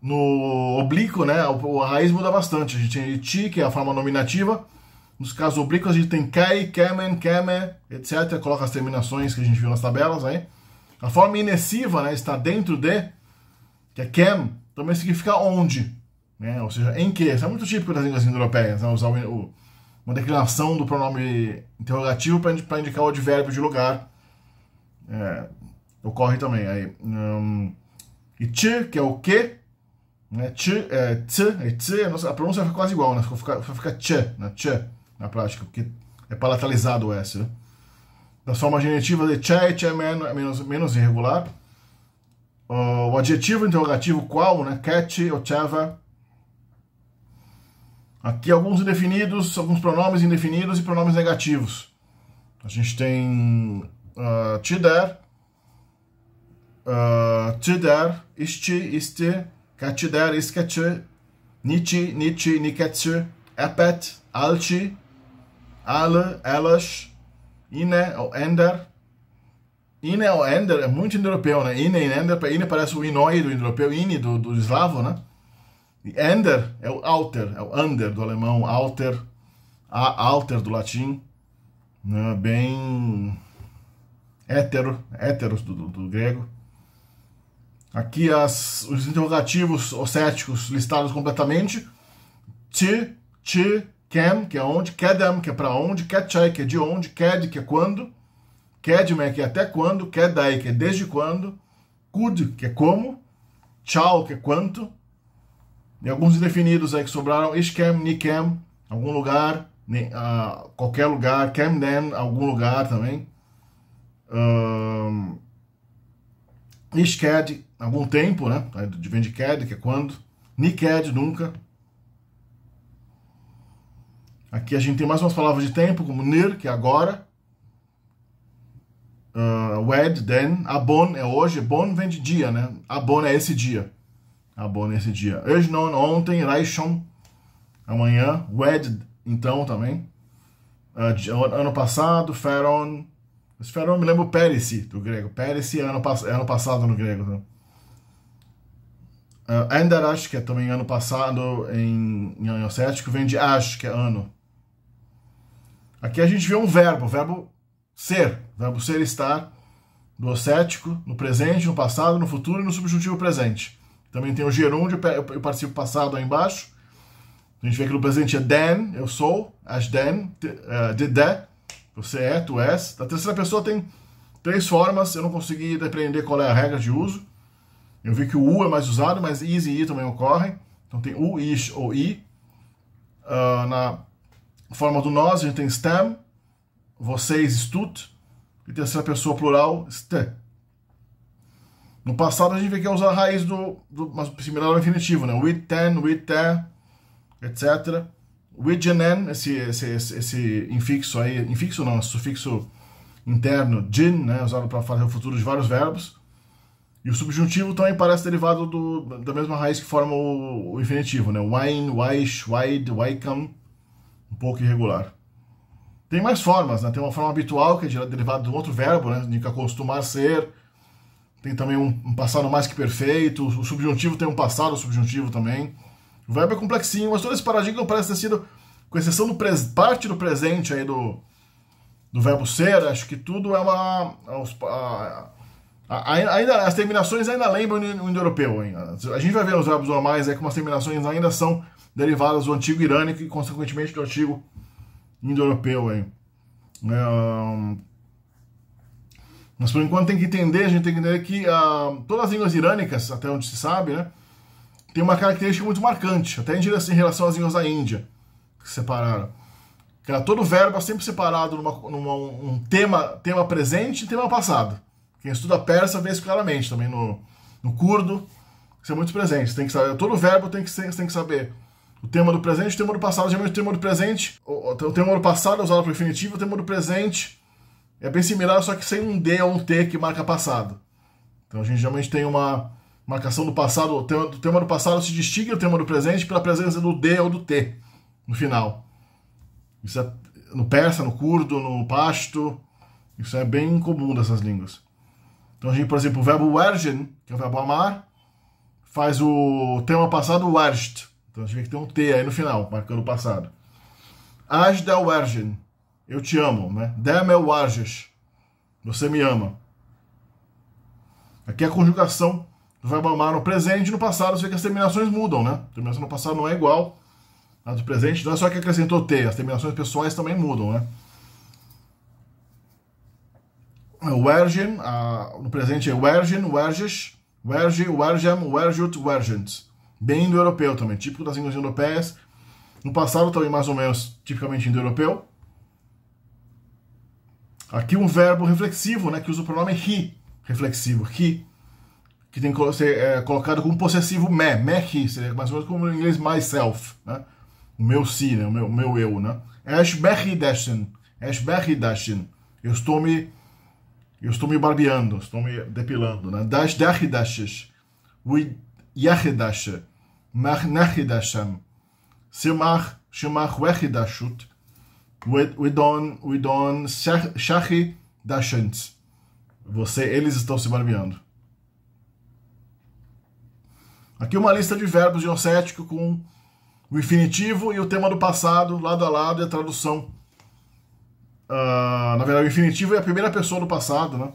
Speaker 1: No oblíquo, né? A raiz muda bastante. A gente tem ti, que é a forma nominativa nos casos oblíquos, a gente tem kei, kemen, keme, etc. Coloca as terminações que a gente viu nas tabelas aí. A forma inessiva né, está dentro de, que é kem, também significa onde, né? ou seja, em que. Isso é muito típico das línguas indo-europeias, né? usar o, o, uma declinação do pronome interrogativo para indicar o advérbio de lugar. É, ocorre também. Aí, um, e t, que é o que, né? t, é, t, é, t, é a, pronúncia fica quase igual, né? fica, fica, t, né? t na prática, porque é palatalizado o S. Né? Das forma genitiva de tchê é, é menos, menos irregular. Uh, o adjetivo interrogativo qual, né? Cat ou chava. Aqui alguns indefinidos, alguns pronomes indefinidos e pronomes negativos. A gente tem uh, ah, tider, uh, ah, tider, isti, cat katider, isketche, nichi, nichi, niketche, epet, alchi, Al, elas, ine ou ender. Ine ou ender é muito indo-europeu, né? Ine e ender, ine parece o inoi do indo-europeu, ine do, do eslavo, né? E ender é o alter, é o under do alemão, alter, a, alter do latim, né? bem hétero, héteros do, do, do grego. Aqui as, os interrogativos osséticos listados completamente. Ti, ti, Cam, que é onde, Kedam, que é para onde, Ketchai, que é de onde, Ked, que é quando, Kedme, que é até quando, Kedai, que é desde quando, Kud, que é como, Chal, que é quanto, e alguns indefinidos aí que sobraram, iskem, Nikem, algum lugar, uh, qualquer lugar, Kemden, algum lugar também, um, algum tempo, né, vem de Ked, que é quando, Niked, nunca, Aqui a gente tem mais umas palavras de tempo, como near, que é agora. Uh, wed, then. Abon é hoje. Bon vem de dia, né? Abon é esse dia. Abon é esse dia. Ejnon, ontem. Raishon, amanhã. Wed, então, também. Uh, ano passado. Feron. Esse Feron me lembra o do grego. Périsi é ano, é ano passado no grego. Né? Uh, Enderash, que é também ano passado em, em, vem de Ash, que é ano. Aqui a gente vê um verbo, verbo ser, verbo ser estar, do ascético, no presente, no passado, no futuro e no subjuntivo presente. Também tem o gerúndio e o participo passado aí embaixo. A gente vê que no presente é den, eu sou, as den, the eh, de, você é, tu és. Na terceira pessoa tem três formas, eu não consegui depreender qual é a regra de uso. Eu vi que o u é mais usado, mas is e i também ocorrem. Então tem u, is ou i. Uh, na forma do nós, a gente tem stem, vocês, stut, e terceira pessoa plural, ste. No passado a gente vê que é usar a raiz do, do mas similar ao é infinitivo, né? We ten, we te, etc. We genen, esse, esse, esse, esse, infixo aí, infixo não, sufixo interno, gin, né? Usado para fazer o futuro de vários verbos. E o subjuntivo também parece derivado do, da mesma raiz que forma o, o infinitivo, né? Wine, wish, wide, wicome um pouco irregular. Tem mais formas, né? Tem uma forma habitual, que é derivada de um outro verbo, né? De acostumar ser. Tem também um, passado mais que perfeito. O subjuntivo tem um passado subjuntivo também. O verbo é complexinho, mas todo esse paradigma parece ter sido, com exceção do parte do presente aí do, do verbo ser, acho que tudo é uma. A, a, Ainda, as terminações ainda lembram o indo-europeu. A gente vai ver os verbos normais é como as terminações ainda são derivadas do antigo irânico e, consequentemente, do antigo indo-europeu. É, hum, mas, por enquanto, tem que entender, a gente tem que entender que ah, todas as línguas irânicas, até onde se sabe, né, tem uma característica muito marcante, até em relação às línguas da Índia, que separaram. Que era todo verbo é sempre separado num um tema, tema presente e tema passado. Quem estuda persa vê isso claramente também no, no curdo. Isso é muito presente. Você tem que saber, todo verbo tem que, você tem que saber o tema do presente, o tema do passado. Geralmente o tema do presente, o, o tema do passado é usado para o infinitivo, o tema do presente é bem similar, só que sem um D ou um T que marca passado. Então a gente geralmente tem uma marcação do passado, o tema, o tema do passado se distingue do tema do presente pela presença do D ou do T no final. Isso é no persa, no curdo, no pasto. Isso é bem comum dessas línguas. Então a gente, por exemplo, o verbo wergen, que é o verbo amar, faz o tema passado werst. Então a gente vê que tem um T aí no final, marcando o passado. As der wergen, eu te amo, né? Der meu é warges, você me ama. Aqui é a conjugação do verbo amar no presente e no passado, você vê que as terminações mudam, né? A terminação no passado não é igual à do presente, não é só que acrescentou T, as terminações pessoais também mudam, né? Wergen, a, no presente é Wergen, Werges, Werge, Wergem, Wergut, Wergent. Bem indo-europeu também, típico das línguas europeias. No passado também, mais ou menos, tipicamente indo-europeu. Aqui um verbo reflexivo, né, que usa o pronome he, reflexivo, he, que tem que ser é, colocado como possessivo me, me he, seria mais ou menos como no inglês myself, né, o meu si, né, o meu, o meu eu, né. Ashberridaschen, Ashberridaschen, eu estou me eu estou me barbeando, estou me depilando. Né? Das dahidashas, ui yahidasha, mar nahidasham, simar shimar don, widon widon shahi dashant. Você, eles estão se barbeando. Aqui uma lista de verbos de um cético com o infinitivo e o tema do passado lado a lado e a tradução Uh, na verdade, o infinitivo é a primeira pessoa do passado, né?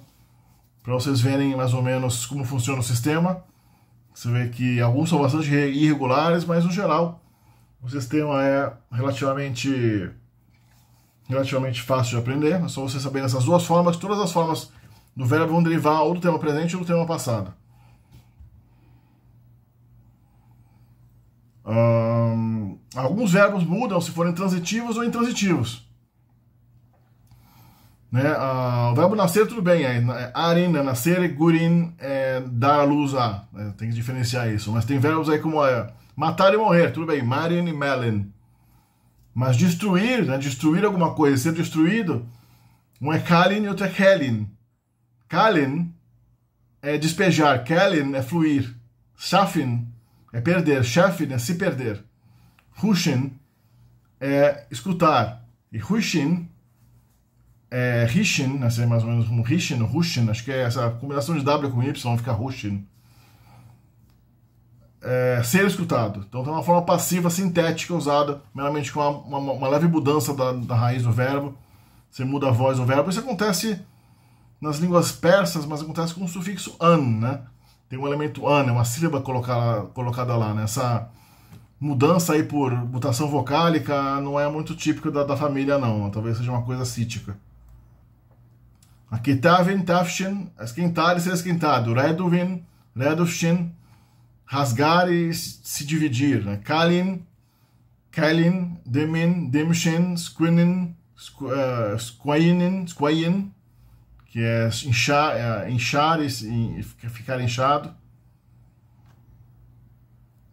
Speaker 1: Para vocês verem mais ou menos como funciona o sistema. Você vê que alguns são bastante irregulares, mas no geral o sistema é relativamente relativamente fácil de aprender. É só você saber essas duas formas. Todas as formas do verbo vão derivar ou do tema presente ou do tema passado. Um, alguns verbos mudam se forem transitivos ou intransitivos. Né? Ah, o verbo nascer, tudo bem, é, é arin, é nascer, gurin, é dar a luz a. Ah, é, tem que diferenciar isso. Mas tem verbos aí como é, matar e morrer, tudo bem, marin e melin. Mas destruir, né? destruir alguma coisa, ser destruído, um é kalin e outro é kelin. Kalin é despejar, kelin é fluir, shafin é perder, shafin é se perder, hushin é escutar, e hushin é, Rishin, né, mais ou menos como Rishin, Rushin, acho que é essa combinação de W com Y, fica Rushin. É, ser escutado. Então tem uma forma passiva, sintética, usada, meramente com uma, uma, uma leve mudança da, da, raiz do verbo. Você muda a voz do verbo. Isso acontece nas línguas persas, mas acontece com o sufixo an, né? Tem um elemento an, é uma sílaba colocada, colocada lá, né? Essa mudança aí por mutação vocálica não é muito típica da, da família, não. Talvez seja uma coisa cítica. Tafshin, esquentar אז quintares esquentado. reduvin, reduvshin, rasgar e se dividir, né? Kalin, Kalin, Demin, Demshin, Squinin, Squainin, eh, Squain, que é inchar, é, inchar e, ficar inchado.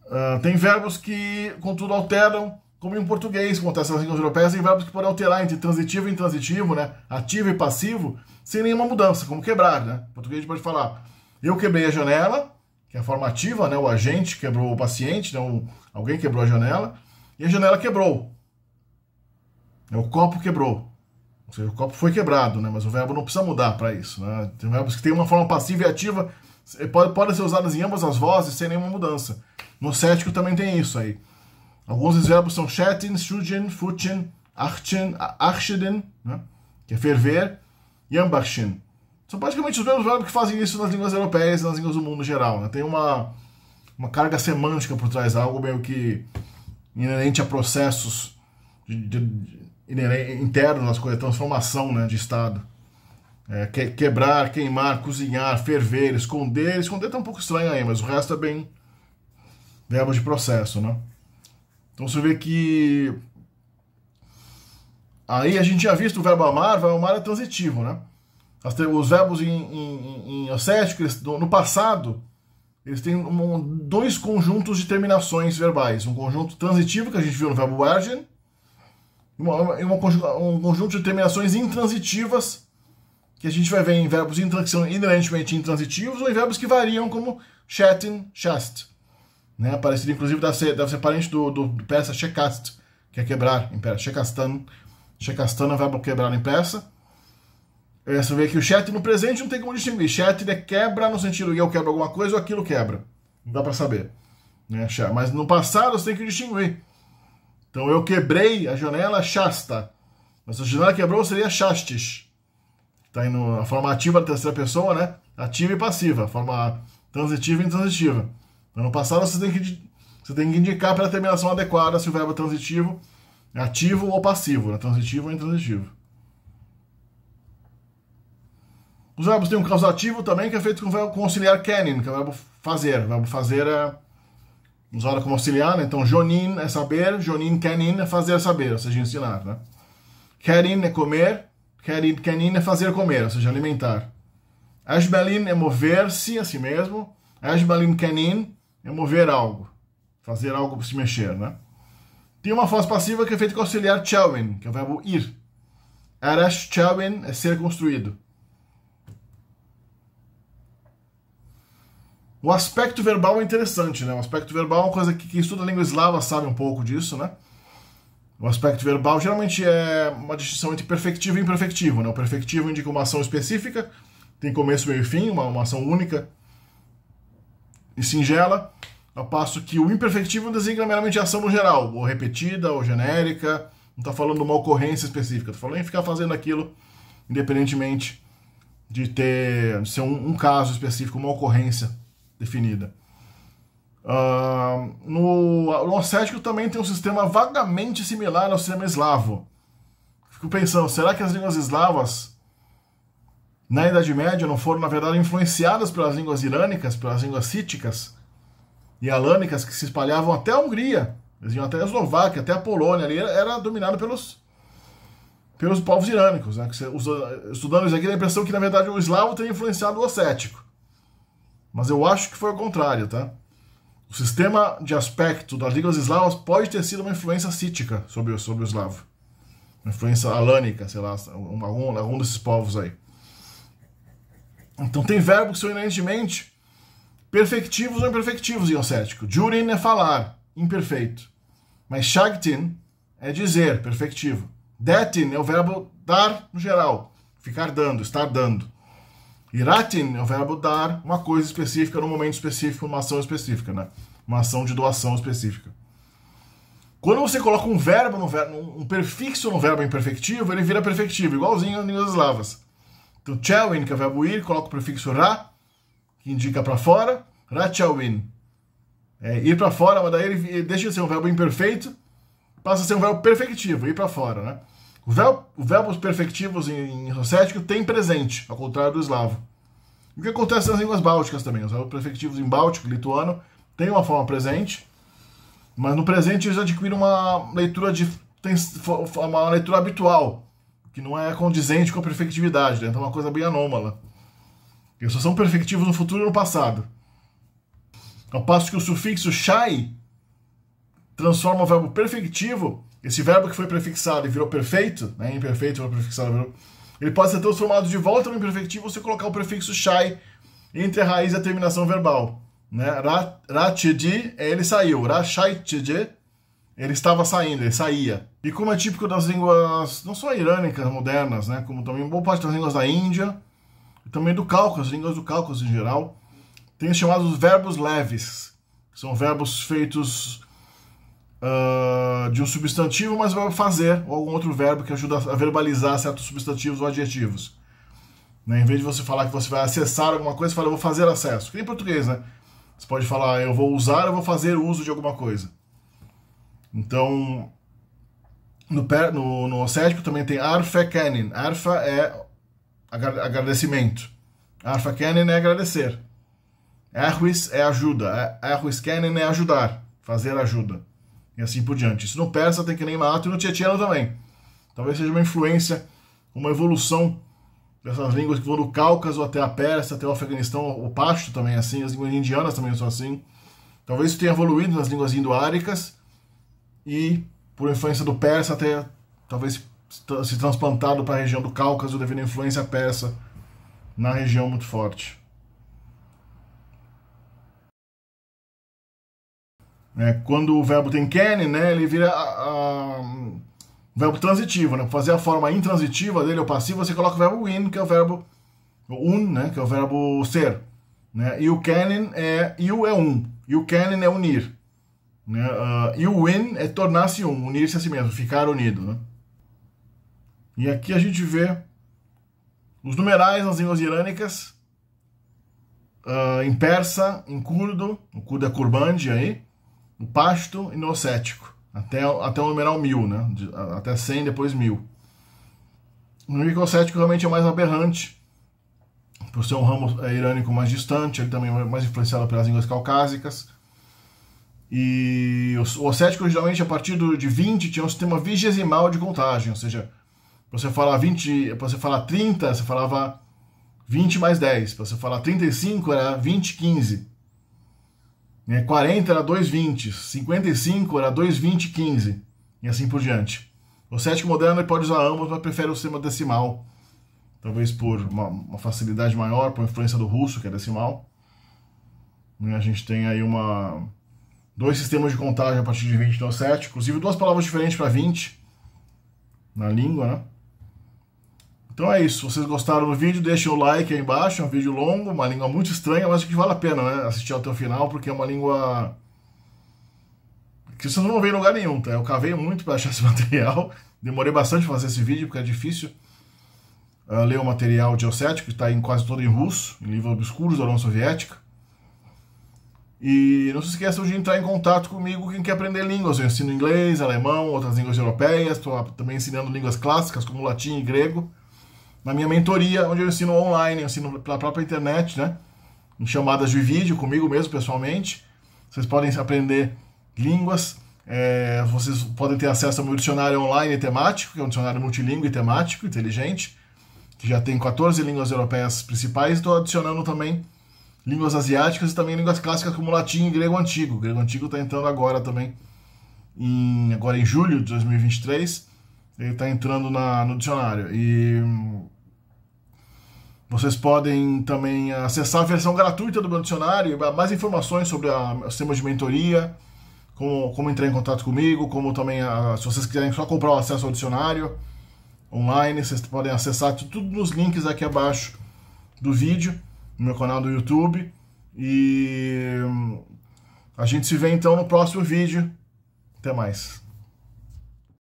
Speaker 1: Uh, tem verbos que, contudo, alteram como em português, acontece nas línguas europeias, tem verbos que podem alterar entre transitivo e intransitivo, né? ativo e passivo, sem nenhuma mudança, como quebrar. Né? Em português a gente pode falar, eu quebrei a janela, que é a forma ativa, né? o agente quebrou o paciente, né? O, alguém quebrou a janela, e a janela quebrou. É, o copo quebrou. Ou seja, o copo foi quebrado, né? mas o verbo não precisa mudar para isso. Né? Tem verbos que têm uma forma passiva e ativa, podem pode ser usadas em ambas as vozes sem nenhuma mudança. No cético também tem isso aí. Alguns verbos são shetin, shujen, fuchen, archen, archeden, né? que é ferver, e ambachin. São praticamente os mesmos verbos que fazem isso nas línguas europeias e nas línguas do mundo em geral. Né? Tem uma, uma carga semântica por trás, algo meio que inerente a processos de, de, de, internos nas coisas, transformação né, de estado. É, que, quebrar, queimar, cozinhar, ferver, esconder. Esconder está um pouco estranho aí, mas o resto é bem verbo de processo, né? Então você vê que. Aí a gente tinha visto o verbo amar, o amar é transitivo, né? Os verbos em, em, em ascético, no passado, eles têm dois conjuntos de terminações verbais. Um conjunto transitivo, que a gente viu no verbo ergen, e um conjunto de terminações intransitivas, que a gente vai ver em verbos que são inerentemente intransitivos ou em verbos que variam, como chatin, chast né? inclusive, deve ser, deve ser parente do, do, do persa Shekast, que é quebrar em peça Shekastan, Shekastana, verbo quebrar em peça É, você vê que o chat no presente não tem como distinguir. Chat é quebra no sentido que eu quebro alguma coisa ou aquilo quebra. Não dá para saber. Né? Mas no passado você tem que distinguir. Então eu quebrei a janela Shasta. Mas se a janela quebrou seria Shastis. Está aí no, a forma ativa da terceira pessoa, né? Ativa e passiva. Forma transitiva e intransitiva. Para não passar, você tem que, você tem que indicar pela terminação adequada se o verbo é transitivo, ativo ou passivo, né? transitivo ou intransitivo. Os verbos têm um causativo também, que é feito com o verbo auxiliar canin, que é o verbo fazer. O verbo fazer é usado como auxiliar, né? Então, jonin é saber, jonin canin é fazer saber, ou seja, ensinar, né? Canin é comer, canin canin é fazer comer, ou seja, alimentar. Ashbelin é mover-se a si mesmo. Ashbelin canin é mover algo, fazer algo se mexer, né? Tem uma voz passiva que é feita com auxiliar chauen, que é o verbo ir. Arash chauen é ser construído. O aspecto verbal é interessante, né? O aspecto verbal é uma coisa que quem estuda a língua eslava sabe um pouco disso, né? O aspecto verbal geralmente é uma distinção entre perfectivo e imperfectivo, né? O perfectivo indica uma ação específica, tem começo, meio e fim, uma, uma ação única, e singela, ao passo que o imperfectivo designa meramente ação no geral, ou repetida, ou genérica, não está falando de uma ocorrência específica, está falando em ficar fazendo aquilo independentemente de ter de ser um, um caso específico, uma ocorrência definida. Uh, no, no ascético também tem um sistema vagamente similar ao sistema eslavo. Fico pensando, será que as línguas eslavas na Idade Média não foram, na verdade, influenciadas pelas línguas irânicas, pelas línguas cíticas e alânicas que se espalhavam até a Hungria, eles iam até a Eslováquia, até a Polônia, ali era dominado pelos, pelos povos irânicos. Né? Os, estudando isso aqui, dá a impressão que, na verdade, o eslavo teria influenciado o ascético. Mas eu acho que foi o contrário, tá? O sistema de aspecto das línguas eslavas pode ter sido uma influência cítica sobre, sobre o eslavo. Uma influência alânica, sei lá, algum, algum desses povos aí. Então tem verbos que são inerentemente perfectivos ou imperfectivos em ocético. Jurin é falar, imperfeito. Mas shagtin é dizer, perfectivo. Detin é o verbo dar no geral, ficar dando, estar dando. Iratin é o verbo dar uma coisa específica num momento específico, numa ação específica, né? Uma ação de doação específica. Quando você coloca um verbo no verbo, um perfixo no verbo imperfectivo, ele vira perfectivo, igualzinho em línguas eslavas. Chelwin que é o verbo ir, coloca o prefixo ra, que indica para fora, ratchelwin. É, ir para fora, mas daí ele deixa de ser um verbo imperfeito, passa a ser um verbo perfectivo, ir para fora, né? O verbo, o perfectivos em, em rossético tem presente, ao contrário do eslavo. O que acontece nas línguas bálticas também, os verbos perfectivos em báltico, lituano, tem uma forma presente, mas no presente eles adquirem uma leitura de uma leitura habitual, que não é condizente com a perfectividade, né? então é uma coisa bem anômala. Eles só são perfectivos no futuro e no passado. Ao passo que o sufixo shai transforma o verbo perfectivo, esse verbo que foi prefixado e virou perfeito, né? imperfeito, virou prefixado, virou... ele pode ser transformado de volta no imperfectivo se colocar o prefixo shai entre a raiz e a terminação verbal. Né? Ra, ra é ele saiu. Ra shai ele estava saindo, ele saía. E como é típico das línguas, não só irânicas modernas, né, como também boa parte das línguas da Índia, e também do Cáucaso, línguas do Cáucaso em geral, tem os chamados verbos leves, que são verbos feitos uh, de um substantivo mas o verbo fazer, ou algum outro verbo que ajuda a verbalizar certos substantivos ou adjetivos. Né? Em vez de você falar que você vai acessar alguma coisa, você fala, eu vou fazer acesso. Que nem em português, né? Você pode falar, eu vou usar, eu vou fazer uso de alguma coisa. Então, no, no, no Ossético também tem Arfa Kenin. Arfa é agradecimento. Arfa Kenin é agradecer. Erwis é ajuda. Erwis Kenin é ajudar, fazer ajuda. E assim por diante. Isso no persa tem que nem Mato e no tietiano também. Talvez seja uma influência, uma evolução dessas línguas que vão do Cáucaso até a Pérsia, até o Afeganistão, o Pashto também é assim, as línguas indianas também são assim. Talvez isso tenha evoluído nas línguas indoáricas e, por influência do persa, até talvez se transplantado para a região do Cáucaso devido à influência persa na região muito forte. É, quando o verbo tem can, né, ele vira a, a, um verbo transitivo. Né? Para fazer a forma intransitiva dele, o passivo, você coloca o verbo win, que é o verbo un, né, que é o verbo ser. Né? E o canin é you é um. E o canin é unir. Né? Uh, e o win é tornar-se um, unir-se a si mesmo, ficar unido. Né? E aqui a gente vê os numerais nas línguas irânicas, uh, em persa, em curdo, o curdo é curbande aí, no pasto e no ocético, até, até o numeral mil, né? De, até cem depois mil. O número ocético realmente é mais aberrante, por ser um ramo eh, irânico mais distante, ele também é mais influenciado pelas línguas caucásicas, e os, o ascético, geralmente, a partir de 20, tinha um sistema vigesimal de contagem, ou seja, você falar 20, você falar 30, você falava 20 mais 10, para você falar 35 era 20, 15. Né? 40 era 2, 20, 55 era 2, 20, 15, e assim por diante. O cético moderno pode usar ambos, mas prefere o sistema decimal, talvez por uma, uma facilidade maior, por influência do russo, que é decimal. E né, a gente tem aí uma dois sistemas de contagem a partir de 20 deu 7, inclusive duas palavras diferentes para 20 na língua, né? Então é isso, se vocês gostaram do vídeo, deixem o like aí embaixo, é um vídeo longo, uma língua muito estranha, mas que vale a pena né? assistir até o final, porque é uma língua que vocês não vão ver em lugar nenhum, tá? Eu cavei muito para achar esse material, demorei bastante para fazer esse vídeo, porque é difícil uh, ler o material geocético, que está quase todo em russo, em livros obscuros da União Soviética. E não se esqueçam de entrar em contato comigo quem quer aprender línguas. Eu ensino inglês, alemão, outras línguas europeias, estou também ensinando línguas clássicas como latim e grego. Na minha mentoria, onde eu ensino online, eu ensino pela própria internet, né? Em chamadas de vídeo, comigo mesmo, pessoalmente. Vocês podem aprender línguas. É, vocês podem ter acesso ao meu dicionário online temático, que é um dicionário multilingue temático, inteligente, que já tem 14 línguas europeias principais. Estou adicionando também línguas asiáticas e também línguas clássicas como latim e grego antigo. O grego antigo está entrando agora também, em, agora em julho de 2023, ele está entrando na, no dicionário. E hum, vocês podem também acessar a versão gratuita do meu dicionário, mais informações sobre a, o sistema de mentoria, como, como entrar em contato comigo, como também, a, se vocês quiserem só comprar o acesso ao dicionário online, vocês podem acessar tudo nos links aqui abaixo do vídeo no meu canal do YouTube. E hum, a gente se vê então no próximo vídeo. Até mais.